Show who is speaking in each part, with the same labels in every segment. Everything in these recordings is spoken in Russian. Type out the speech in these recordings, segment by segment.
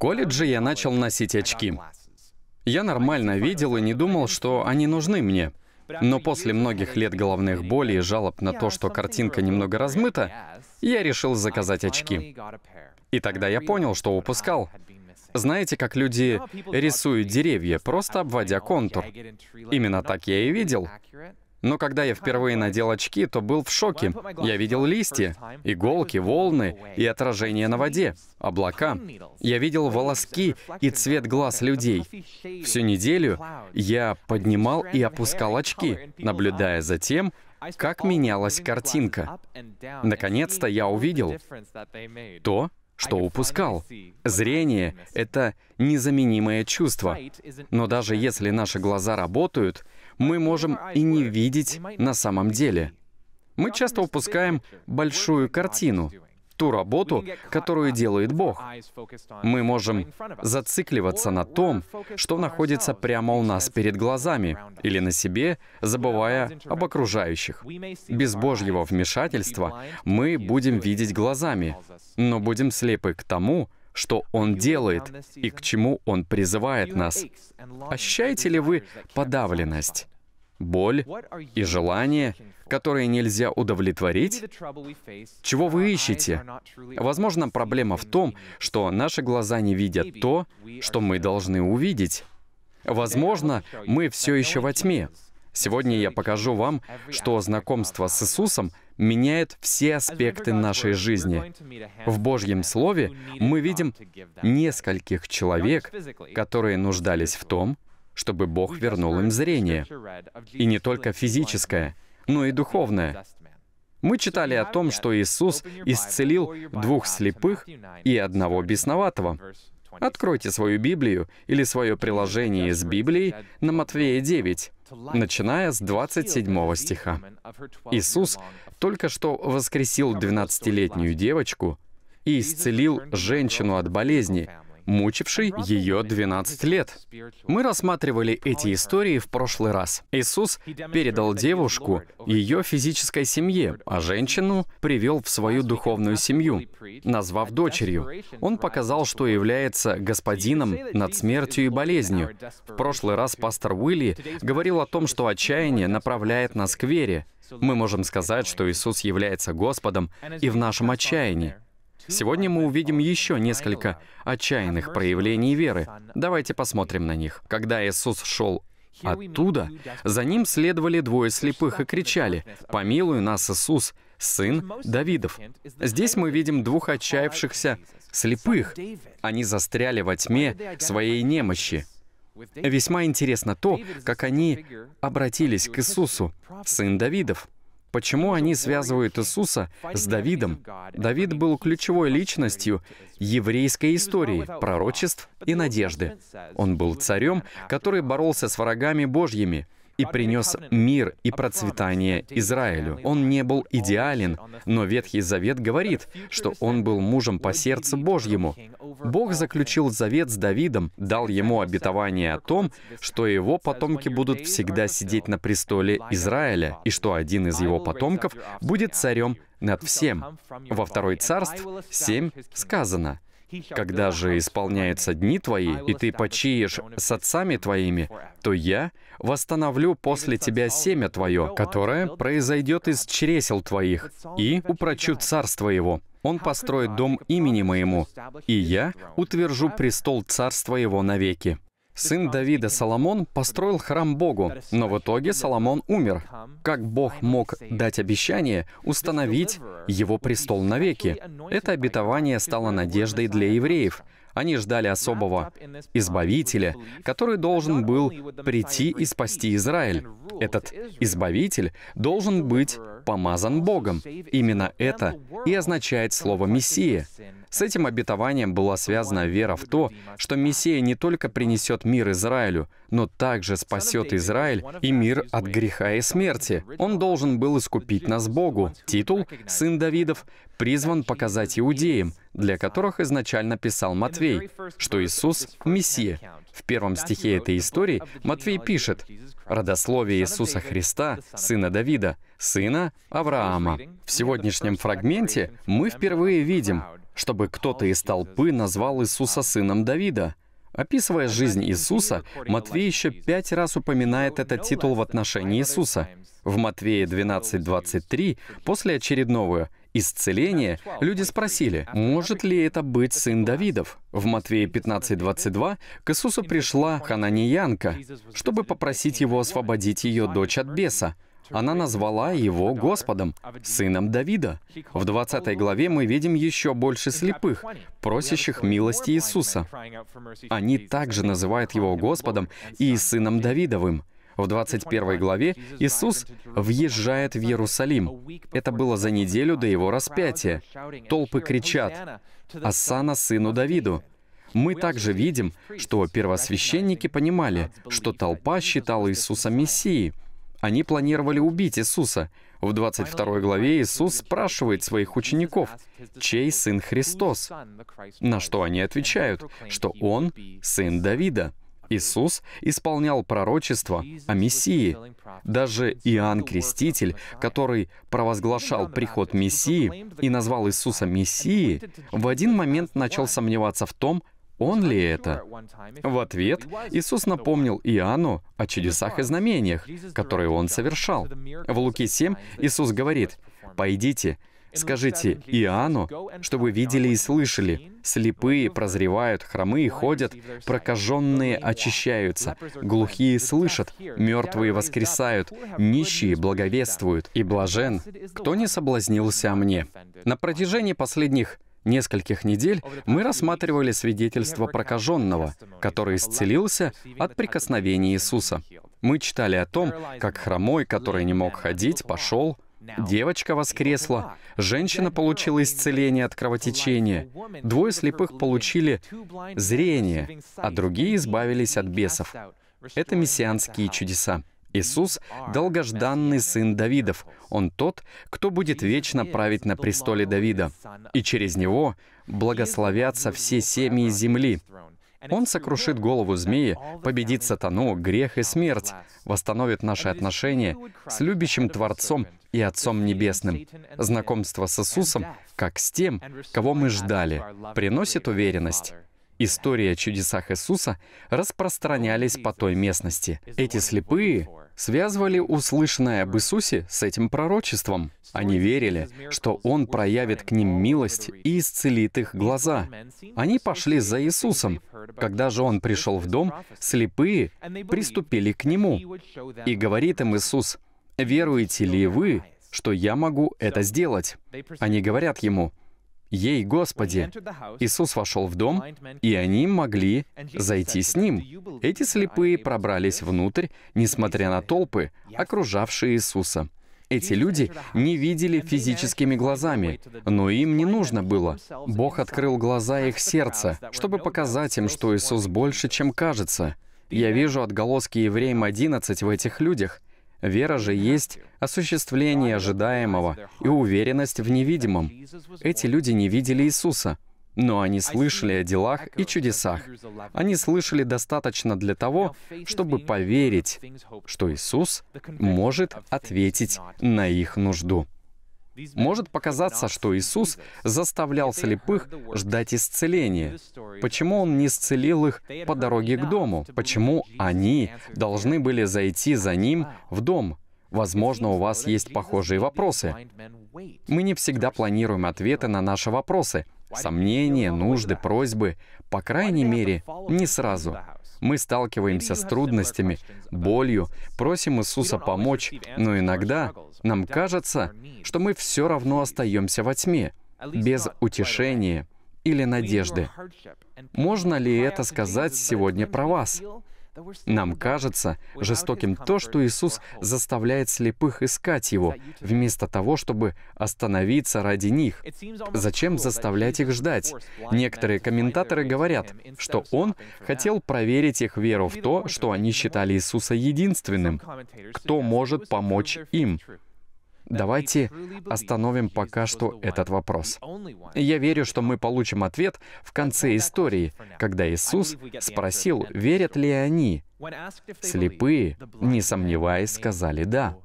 Speaker 1: колледже я начал носить очки. Я нормально видел и не думал, что они нужны мне. Но после многих лет головных болей и жалоб на то, что картинка немного размыта, я решил заказать очки. И тогда я понял, что упускал. Знаете, как люди рисуют деревья, просто обводя контур? Именно так я и видел. Но когда я впервые надел очки, то был в шоке. Я видел листья, иголки, волны и отражение на воде, облака. Я видел волоски и цвет глаз людей. Всю неделю я поднимал и опускал очки, наблюдая за тем, как менялась картинка. Наконец-то я увидел то, что упускал. Зрение — это незаменимое чувство. Но даже если наши глаза работают — мы можем и не видеть на самом деле. Мы часто упускаем большую картину, ту работу, которую делает Бог. Мы можем зацикливаться на том, что находится прямо у нас перед глазами, или на себе, забывая об окружающих. Без Божьего вмешательства мы будем видеть глазами, но будем слепы к тому, что Он делает и к чему Он призывает нас. Ощущаете ли вы подавленность? боль и желание, которые нельзя удовлетворить? Чего вы ищете? Возможно, проблема в том, что наши глаза не видят то, что мы должны увидеть. Возможно, мы все еще во тьме. Сегодня я покажу вам, что знакомство с Иисусом меняет все аспекты нашей жизни. В Божьем Слове мы видим нескольких человек, которые нуждались в том, чтобы Бог вернул им зрение. И не только физическое, но и духовное. Мы читали о том, что Иисус исцелил двух слепых и одного бесноватого. Откройте свою Библию или свое приложение из Библии на Матфея 9, начиная с 27 стиха. Иисус только что воскресил 12-летнюю девочку и исцелил женщину от болезни, мучивший ее 12 лет. Мы рассматривали эти истории в прошлый раз. Иисус передал девушку ее физической семье, а женщину привел в свою духовную семью, назвав дочерью. Он показал, что является господином над смертью и болезнью. В прошлый раз пастор Уилли говорил о том, что отчаяние направляет нас к вере. Мы можем сказать, что Иисус является Господом и в нашем отчаянии. Сегодня мы увидим еще несколько отчаянных проявлений веры. Давайте посмотрим на них. Когда Иисус шел оттуда, за ним следовали двое слепых и кричали, «Помилуй нас, Иисус, сын Давидов». Здесь мы видим двух отчаявшихся слепых. Они застряли во тьме своей немощи. Весьма интересно то, как они обратились к Иисусу, сын Давидов. Почему они связывают Иисуса с Давидом? Давид был ключевой личностью еврейской истории, пророчеств и надежды. Он был царем, который боролся с врагами Божьими — и принес мир и процветание Израилю. Он не был идеален, но Ветхий Завет говорит, что он был мужем по сердцу Божьему. Бог заключил завет с Давидом, дал ему обетование о том, что его потомки будут всегда сидеть на престоле Израиля, и что один из его потомков будет царем над всем. Во второй царств 7 сказано — когда же исполняются дни твои, и ты почиешь с отцами твоими, то я восстановлю после тебя семя твое, которое произойдет из чресел твоих, и упрочу царство его. Он построит дом имени моему, и я утвержу престол царства его навеки. Сын Давида Соломон построил храм Богу, но в итоге Соломон умер. Как Бог мог дать обещание установить его престол навеки? Это обетование стало надеждой для евреев. Они ждали особого избавителя, который должен был прийти и спасти Израиль. Этот избавитель должен быть помазан Богом. Именно это и означает слово «Мессия». С этим обетованием была связана вера в то, что Мессия не только принесет мир Израилю, но также спасет Израиль и мир от греха и смерти. Он должен был искупить нас Богу. Титул «Сын Давидов» призван показать иудеям, для которых изначально писал Матвей, что Иисус — Мессия. В первом стихе этой истории Матвей пишет «Родословие Иисуса Христа, сына Давида, сына Авраама». В сегодняшнем фрагменте мы впервые видим, чтобы кто-то из толпы назвал Иисуса сыном Давида. Описывая жизнь Иисуса, Матвей еще пять раз упоминает этот титул в отношении Иисуса. В Матвея 12.23 после очередного исцеления, люди спросили, может ли это быть сын Давидов? В Матвея 15:22 к Иисусу пришла хананеянка, чтобы попросить его освободить ее дочь от беса. Она назвала его Господом, сыном Давида. В 20 главе мы видим еще больше слепых, просящих милости Иисуса. Они также называют его Господом и сыном Давидовым. В 21 главе Иисус въезжает в Иерусалим. Это было за неделю до его распятия. Толпы кричат «Асана сыну Давиду!» Мы также видим, что первосвященники понимали, что толпа считала Иисуса Мессией. Они планировали убить Иисуса. В 22 главе Иисус спрашивает своих учеников, «Чей сын Христос?» На что они отвечают, что Он — сын Давида. Иисус исполнял пророчество о Мессии. Даже Иоанн Креститель, который провозглашал приход Мессии и назвал Иисуса Мессией, в один момент начал сомневаться в том, он ли это? В ответ Иисус напомнил Иоанну о чудесах и знамениях, которые он совершал. В Луки 7 Иисус говорит, «Пойдите Скажите Иоанну, чтобы видели и слышали. Слепые прозревают, хромые ходят, прокаженные очищаются, глухие слышат, мертвые воскресают, нищие благовествуют, и блажен, кто не соблазнился о мне. На протяжении последних нескольких недель мы рассматривали свидетельство прокаженного, который исцелился от прикосновения Иисуса. Мы читали о том, как хромой, который не мог ходить, пошел, Девочка воскресла, женщина получила исцеление от кровотечения, двое слепых получили зрение, а другие избавились от бесов. Это мессианские чудеса. Иисус — долгожданный сын Давидов. Он тот, кто будет вечно править на престоле Давида. И через него благословятся все семьи земли. Он сокрушит голову змеи, победит сатану, грех и смерть, восстановит наши отношения с любящим Творцом и Отцом Небесным. Знакомство с Иисусом, как с тем, кого мы ждали, приносит уверенность. История о чудесах Иисуса распространялись по той местности. Эти слепые связывали услышанное об Иисусе с этим пророчеством. Они верили, что Он проявит к ним милость и исцелит их глаза. Они пошли за Иисусом. Когда же Он пришел в дом, слепые приступили к Нему. И говорит им Иисус, «Веруете ли вы, что я могу это сделать?» Они говорят ему, «Ей, Господи!» Иисус вошел в дом, и они могли зайти с Ним. Эти слепые пробрались внутрь, несмотря на толпы, окружавшие Иисуса. Эти люди не видели физическими глазами, но им не нужно было. Бог открыл глаза их сердца, чтобы показать им, что Иисус больше, чем кажется. Я вижу отголоски Евреям 11 в этих людях — Вера же есть осуществление ожидаемого и уверенность в невидимом. Эти люди не видели Иисуса, но они слышали о делах и чудесах. Они слышали достаточно для того, чтобы поверить, что Иисус может ответить на их нужду. Может показаться, что Иисус заставлял слепых ждать исцеления. Почему Он не исцелил их по дороге к дому? Почему они должны были зайти за Ним в дом? Возможно, у вас есть похожие вопросы. Мы не всегда планируем ответы на наши вопросы — сомнения, нужды, просьбы, по крайней мере, не сразу. Мы сталкиваемся с трудностями, болью, просим Иисуса помочь, но иногда нам кажется, что мы все равно остаемся во тьме, без утешения или надежды. Можно ли это сказать сегодня про вас? Нам кажется жестоким то, что Иисус заставляет слепых искать Его, вместо того, чтобы остановиться ради них. Зачем заставлять их ждать? Некоторые комментаторы говорят, что Он хотел проверить их веру в то, что они считали Иисуса единственным. Кто может помочь им? Давайте остановим пока что этот вопрос. Я верю, что мы получим ответ в конце истории, когда Иисус спросил, верят ли они. Слепые, не сомневаясь, сказали «да».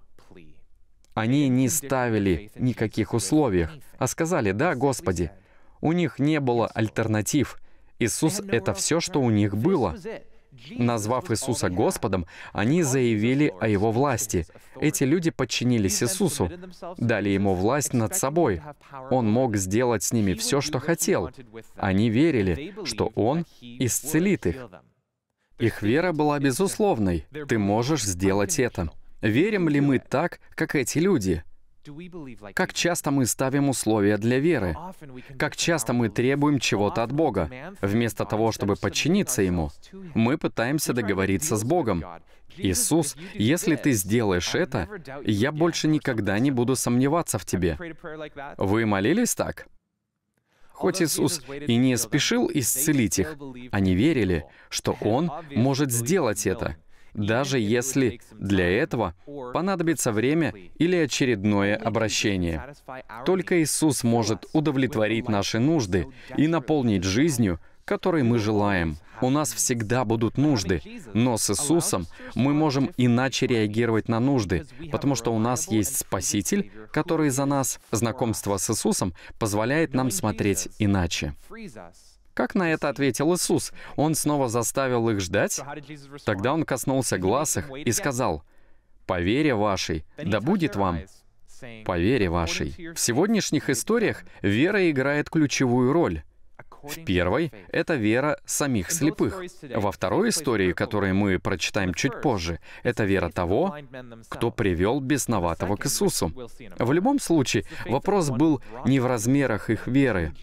Speaker 1: Они не ставили никаких условий, а сказали «да, Господи». У них не было альтернатив. Иисус — это все, что у них было. Назвав Иисуса Господом, они заявили о Его власти. Эти люди подчинились Иисусу, дали Ему власть над собой. Он мог сделать с ними все, что хотел. Они верили, что Он исцелит их. Их вера была безусловной. Ты можешь сделать это. Верим ли мы так, как эти люди? Как часто мы ставим условия для веры? Как часто мы требуем чего-то от Бога? Вместо того, чтобы подчиниться Ему, мы пытаемся договориться с Богом. Иисус, если ты сделаешь это, я больше никогда не буду сомневаться в тебе. Вы молились так? Хоть Иисус и не спешил исцелить их, они верили, что Он может сделать это даже если для этого понадобится время или очередное обращение. Только Иисус может удовлетворить наши нужды и наполнить жизнью, которой мы желаем. У нас всегда будут нужды, но с Иисусом мы можем иначе реагировать на нужды, потому что у нас есть Спаситель, который за нас, знакомство с Иисусом, позволяет нам смотреть иначе. Как на это ответил Иисус? Он снова заставил их ждать? Тогда он коснулся глаз их и сказал, «По вере вашей, да будет вам». По вере вашей. В сегодняшних историях вера играет ключевую роль. В первой — это вера самих слепых. Во второй истории, которую мы прочитаем чуть позже, это вера того, кто привел бесноватого к Иисусу. В любом случае, вопрос был не в размерах их веры,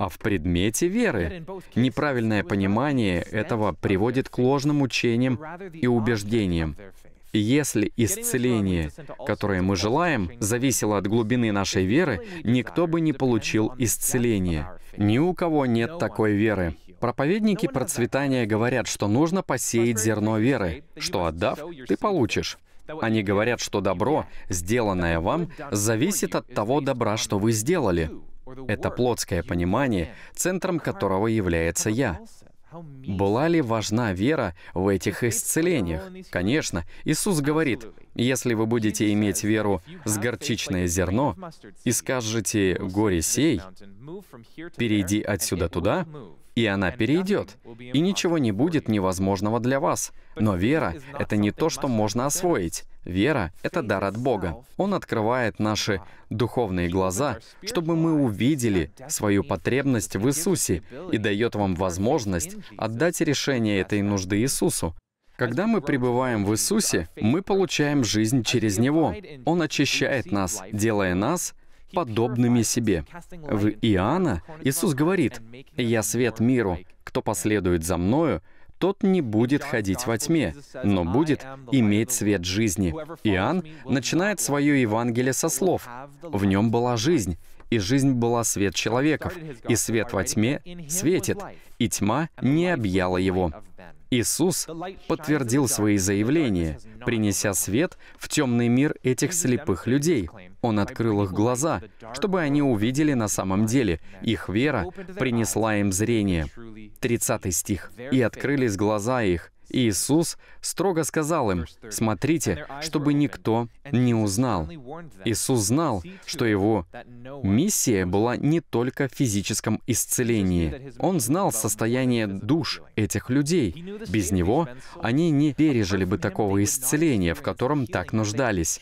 Speaker 1: а в предмете веры. Неправильное понимание этого приводит к ложным учениям и убеждениям. если исцеление, которое мы желаем, зависело от глубины нашей веры, никто бы не получил исцеление. Ни у кого нет такой веры. Проповедники процветания говорят, что нужно посеять зерно веры, что отдав, ты получишь. Они говорят, что добро, сделанное вам, зависит от того добра, что вы сделали. Это плотское понимание, центром которого является «я». Была ли важна вера в этих исцелениях? Конечно, Иисус говорит, если вы будете иметь веру с горчичное зерно и скажете «горе сей», «перейди отсюда туда», и она перейдет, и ничего не будет невозможного для вас. Но вера — это не то, что можно освоить. Вера — это дар от Бога. Он открывает наши духовные глаза, чтобы мы увидели свою потребность в Иисусе и дает вам возможность отдать решение этой нужды Иисусу. Когда мы пребываем в Иисусе, мы получаем жизнь через Него. Он очищает нас, делая нас подобными себе. В Иоанна Иисус говорит, «Я свет миру, кто последует за Мною, тот не будет ходить во тьме, но будет иметь свет жизни». Иоанн начинает свое Евангелие со слов «В нем была жизнь, и жизнь была свет человеков, и свет во тьме светит, и тьма не объяла его». Иисус подтвердил свои заявления, принеся свет в темный мир этих слепых людей, он открыл их глаза, чтобы они увидели на самом деле. Их вера принесла им зрение. 30 стих. «И открылись глаза их». И Иисус строго сказал им, «Смотрите, чтобы никто не узнал». Иисус знал, что его миссия была не только в физическом исцелении. Он знал состояние душ этих людей. Без него они не пережили бы такого исцеления, в котором так нуждались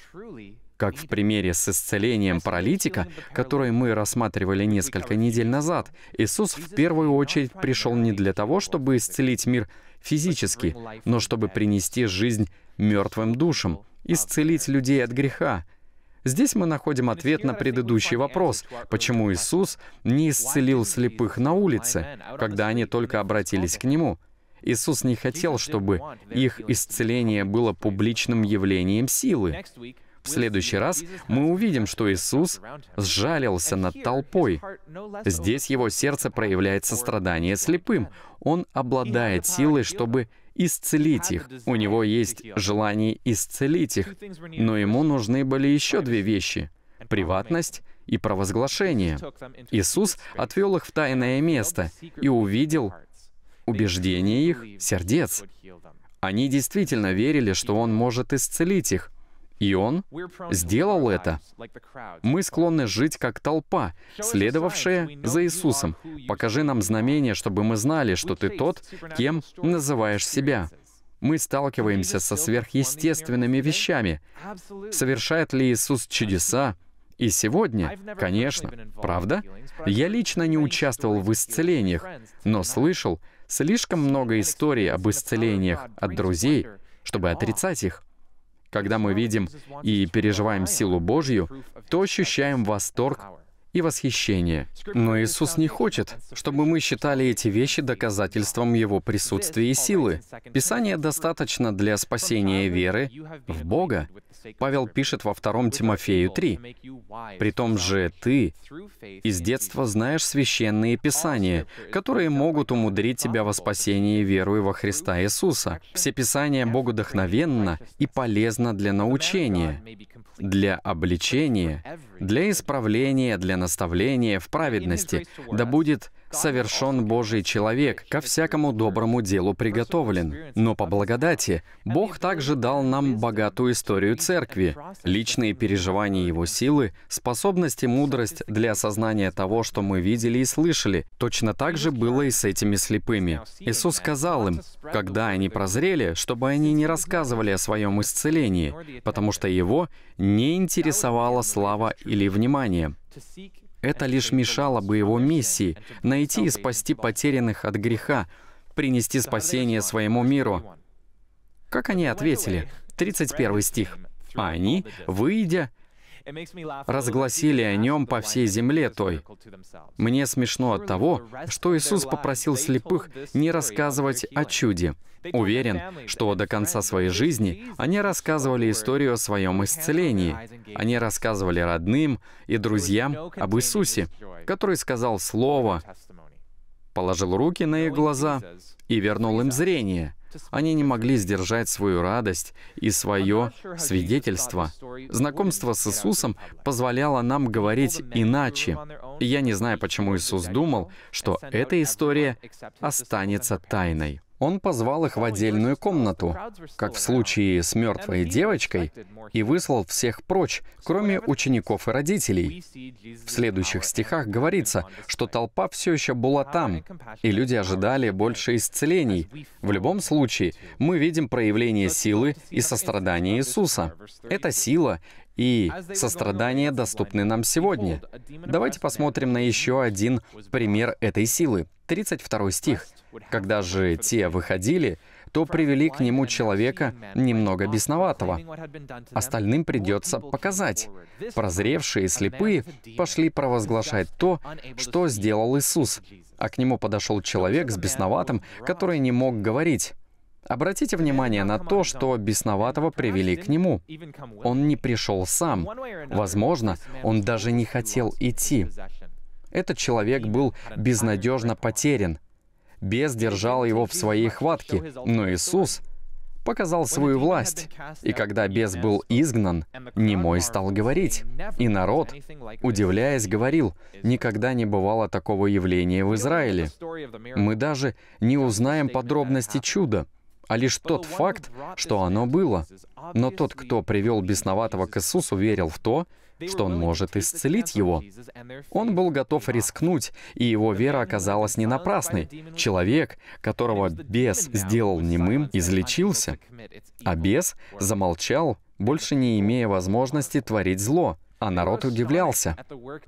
Speaker 1: как в примере с исцелением паралитика, который мы рассматривали несколько недель назад, Иисус в первую очередь пришел не для того, чтобы исцелить мир физически, но чтобы принести жизнь мертвым душам, исцелить людей от греха. Здесь мы находим ответ на предыдущий вопрос, почему Иисус не исцелил слепых на улице, когда они только обратились к Нему. Иисус не хотел, чтобы их исцеление было публичным явлением силы. В следующий раз мы увидим, что Иисус сжалился над толпой. Здесь его сердце проявляет сострадание слепым. Он обладает силой, чтобы исцелить их. У него есть желание исцелить их, но ему нужны были еще две вещи — приватность и провозглашение. Иисус отвел их в тайное место и увидел убеждение их сердец. Они действительно верили, что Он может исцелить их. И он сделал это. Мы склонны жить как толпа, следовавшая за Иисусом. Покажи нам знамение, чтобы мы знали, что ты тот, кем называешь себя. Мы сталкиваемся со сверхъестественными вещами. Совершает ли Иисус чудеса? И сегодня, конечно, правда? Я лично не участвовал в исцелениях, но слышал слишком много историй об исцелениях от друзей, чтобы отрицать их. Когда мы видим и переживаем силу Божью, то ощущаем восторг и восхищение. Но Иисус не хочет, чтобы мы считали эти вещи доказательством Его присутствия и силы. Писание достаточно для спасения веры в Бога, Павел пишет во втором Тимофею 3. том же ты из детства знаешь священные писания, которые могут умудрить тебя во спасении веруя во Христа Иисуса. Все писания богодохновенно и полезно для научения, для обличения, для исправления, для наставления в праведности, да будет совершен Божий человек, ко всякому доброму делу приготовлен. Но по благодати Бог также дал нам богатую историю Церкви, личные переживания Его силы, способность и мудрость для осознания того, что мы видели и слышали. Точно так же было и с этими слепыми. Иисус сказал им, когда они прозрели, чтобы они не рассказывали о своем исцелении, потому что его не интересовала слава или внимание. Это лишь мешало бы его миссии — найти и спасти потерянных от греха, принести спасение своему миру. Как они ответили? 31 стих. «А «Они, выйдя, разгласили о нем по всей земле той. Мне смешно от того, что Иисус попросил слепых не рассказывать о чуде. Уверен, что до конца своей жизни они рассказывали историю о своем исцелении. Они рассказывали родным и друзьям об Иисусе, который сказал Слово, положил руки на их глаза и вернул им зрение. Они не могли сдержать свою радость и свое свидетельство. Знакомство с Иисусом позволяло нам говорить иначе. я не знаю, почему Иисус думал, что эта история останется тайной он позвал их в отдельную комнату, как в случае с мертвой девочкой, и выслал всех прочь, кроме учеников и родителей. В следующих стихах говорится, что толпа все еще была там, и люди ожидали больше исцелений. В любом случае, мы видим проявление силы и сострадания Иисуса. Эта сила и сострадание доступны нам сегодня. Давайте посмотрим на еще один пример этой силы. 32 стих. «Когда же те выходили, то привели к нему человека немного бесноватого. Остальным придется показать. Прозревшие слепые пошли провозглашать то, что сделал Иисус. А к нему подошел человек с бесноватым, который не мог говорить. Обратите внимание на то, что бесноватого привели к нему. Он не пришел сам. Возможно, он даже не хотел идти. Этот человек был безнадежно потерян. Бес держал его в своей хватке, но Иисус показал свою власть. И когда бес был изгнан, немой стал говорить. И народ, удивляясь, говорил, «Никогда не бывало такого явления в Израиле». Мы даже не узнаем подробности чуда — а лишь тот факт, что оно было. Но тот, кто привел бесноватого к Иисусу, верил в то, что он может исцелить его. Он был готов рискнуть, и его вера оказалась не напрасной. Человек, которого бес сделал немым, излечился, а бес замолчал, больше не имея возможности творить зло. А народ удивлялся.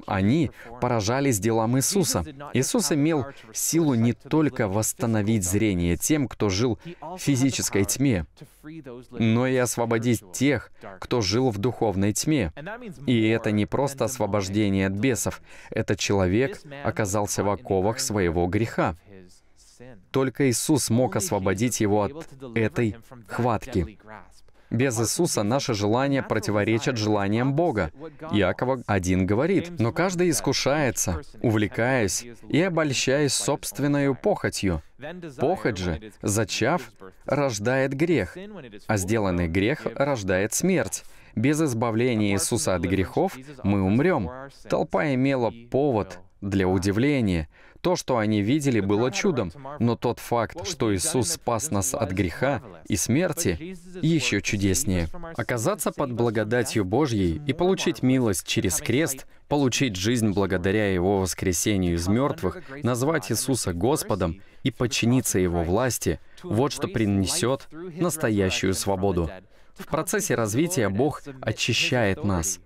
Speaker 1: Они поражались делам Иисуса. Иисус имел силу не только восстановить зрение тем, кто жил в физической тьме, но и освободить тех, кто жил в духовной тьме. И это не просто освобождение от бесов. Этот человек оказался в оковах своего греха. Только Иисус мог освободить его от этой хватки. Без Иисуса наши желания противоречат желаниям Бога. Иакова один говорит, «Но каждый искушается, увлекаясь и обольщаясь собственной похотью. Похоть же, зачав, рождает грех, а сделанный грех рождает смерть. Без избавления Иисуса от грехов мы умрем». Толпа имела повод для удивления — то, что они видели, было чудом, но тот факт, что Иисус спас нас от греха и смерти, еще чудеснее. Оказаться под благодатью Божьей и получить милость через крест, получить жизнь благодаря Его воскресению из мертвых, назвать Иисуса Господом и подчиниться Его власти — вот что принесет настоящую свободу. В процессе развития Бог очищает нас.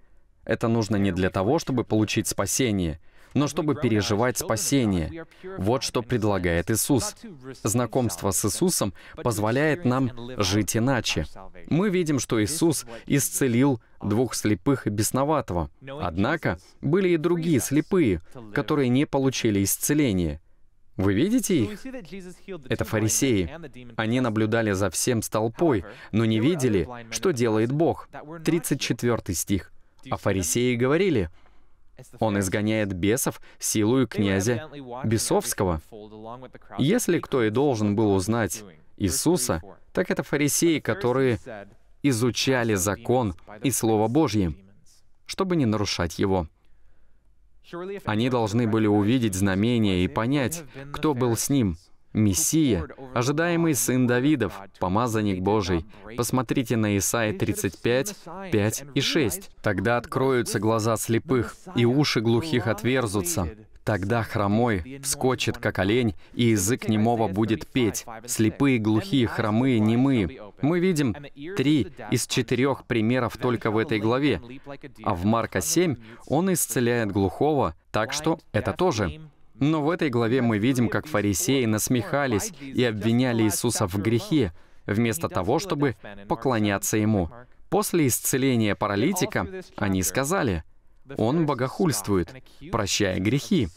Speaker 1: Это нужно не для того, чтобы получить спасение — но чтобы переживать спасение. Вот что предлагает Иисус. Знакомство с Иисусом позволяет нам жить иначе. Мы видим, что Иисус исцелил двух слепых и бесноватого. Однако были и другие слепые, которые не получили исцеления. Вы видите их? Это фарисеи. Они наблюдали за всем столпой, но не видели, что делает Бог. 34 стих. А фарисеи говорили, он изгоняет бесов силою князя Бесовского. Если кто и должен был узнать Иисуса, так это фарисеи, которые изучали закон и Слово Божье, чтобы не нарушать его. Они должны были увидеть знамения и понять, кто был с ним — Мессия, ожидаемый сын Давидов, помазанник Божий. Посмотрите на Исаии 35, 5 и 6. «Тогда откроются глаза слепых, и уши глухих отверзутся, Тогда хромой вскочит, как олень, и язык немого будет петь. Слепые, глухие, хромые, немые. Мы видим три из четырех примеров только в этой главе. А в Марка 7 он исцеляет глухого, так что это тоже но в этой главе мы видим, как фарисеи насмехались и обвиняли Иисуса в грехе, вместо того, чтобы поклоняться Ему. После исцеления паралитика они сказали, «Он богохульствует, прощая грехи».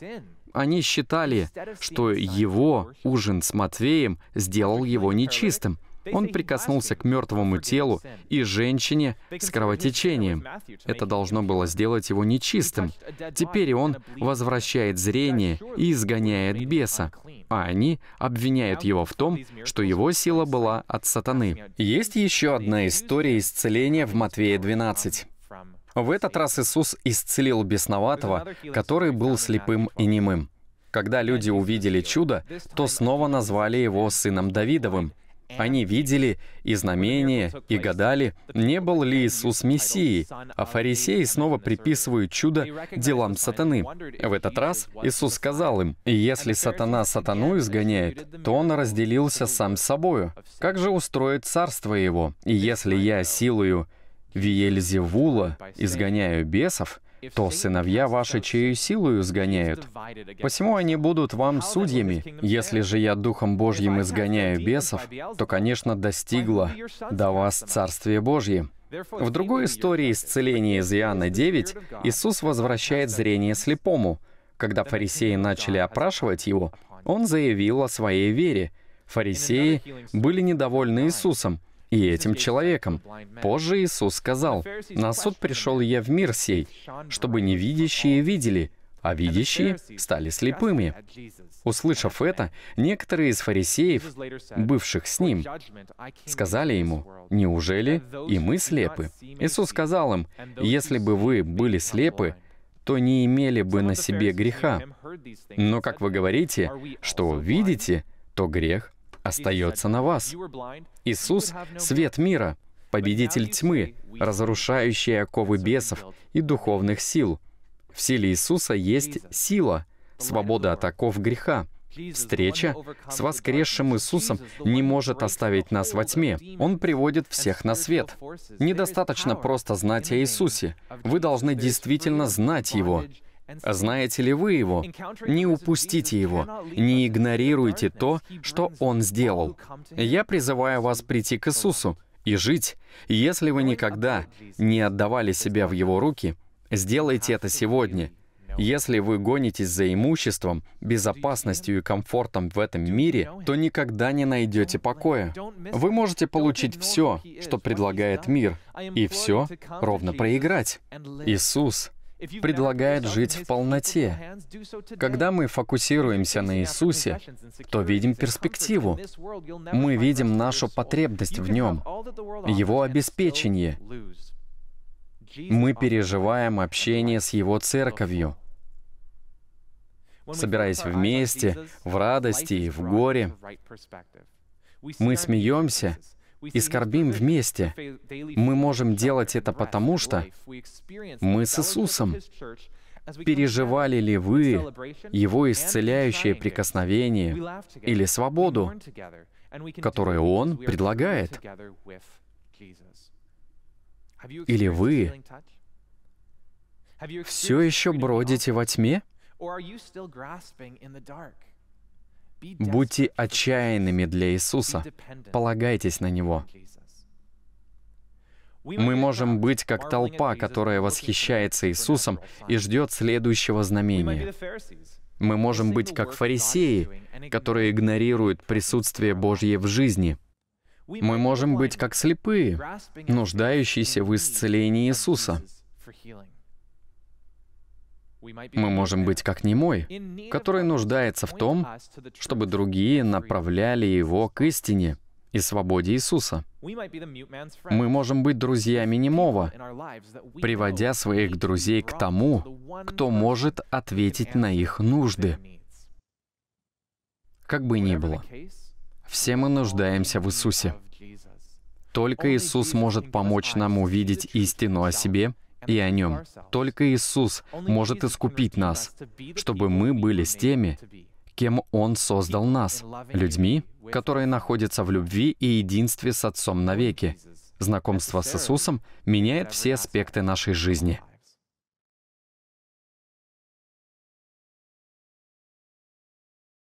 Speaker 1: Они считали, что его ужин с Матвеем сделал его нечистым, он прикоснулся к мертвому телу и женщине с кровотечением. Это должно было сделать его нечистым. Теперь он возвращает зрение и изгоняет беса, а они обвиняют его в том, что его сила была от сатаны. Есть еще одна история исцеления в Матвея 12. В этот раз Иисус исцелил бесноватого, который был слепым и немым. Когда люди увидели чудо, то снова назвали его сыном Давидовым. Они видели и знамения, и гадали, не был ли Иисус Мессией, а фарисеи снова приписывают чудо делам сатаны. В этот раз Иисус сказал им, «Если сатана сатану изгоняет, то он разделился сам с собою. Как же устроит царство его? И если я силою Виельзевула изгоняю бесов, то сыновья ваши чею силою сгоняют, Посему они будут вам судьями. Если же я Духом Божьим изгоняю бесов, то, конечно, достигла до вас Царствие Божье». В другой истории исцеления из Иоанна 9 Иисус возвращает зрение слепому. Когда фарисеи начали опрашивать его, он заявил о своей вере. Фарисеи были недовольны Иисусом, и этим человеком. Позже Иисус сказал, «На суд пришел я в мир сей, чтобы невидящие видели, а видящие стали слепыми». Услышав это, некоторые из фарисеев, бывших с ним, сказали ему, «Неужели и мы слепы?» Иисус сказал им, «Если бы вы были слепы, то не имели бы на себе греха. Но как вы говорите, что видите, то грех остается на вас. Иисус — свет мира, победитель тьмы, разрушающий оковы бесов и духовных сил. В силе Иисуса есть сила, свобода от оков греха, Встреча с воскресшим Иисусом не может оставить нас во тьме. Он приводит всех на свет. Недостаточно просто знать о Иисусе. Вы должны действительно знать Его. Знаете ли вы его? Не упустите его. Не игнорируйте то, что он сделал. Я призываю вас прийти к Иисусу и жить. Если вы никогда не отдавали себя в его руки, сделайте это сегодня. Если вы гонитесь за имуществом, безопасностью и комфортом в этом мире, то никогда не найдете покоя. Вы можете получить все, что предлагает мир, и все ровно проиграть. Иисус предлагает жить в полноте. Когда мы фокусируемся на Иисусе, то видим перспективу. Мы видим нашу потребность в Нем, Его обеспечение. Мы переживаем общение с Его церковью. Собираясь вместе, в радости и в горе, мы смеемся и скорбим вместе. Мы можем делать это потому, что мы с Иисусом. Переживали ли вы Его исцеляющее прикосновение или свободу, которую Он предлагает? Или вы все еще бродите во тьме? А Будьте отчаянными для Иисуса. Полагайтесь на Него. Мы можем быть как толпа, которая восхищается Иисусом и ждет следующего знамения. Мы можем быть как фарисеи, которые игнорируют присутствие Божье в жизни. Мы можем быть как слепые, нуждающиеся в исцелении Иисуса. Мы можем быть как немой, который нуждается в том, чтобы другие направляли его к истине и свободе Иисуса. Мы можем быть друзьями немого, приводя своих друзей к тому, кто может ответить на их нужды. Как бы ни было, все мы нуждаемся в Иисусе. Только Иисус может помочь нам увидеть истину о себе — и о Нем. Только Иисус может искупить нас, чтобы мы были с теми, кем Он создал нас, людьми, которые находятся в любви и единстве с Отцом навеки. Знакомство с Иисусом меняет все аспекты нашей жизни.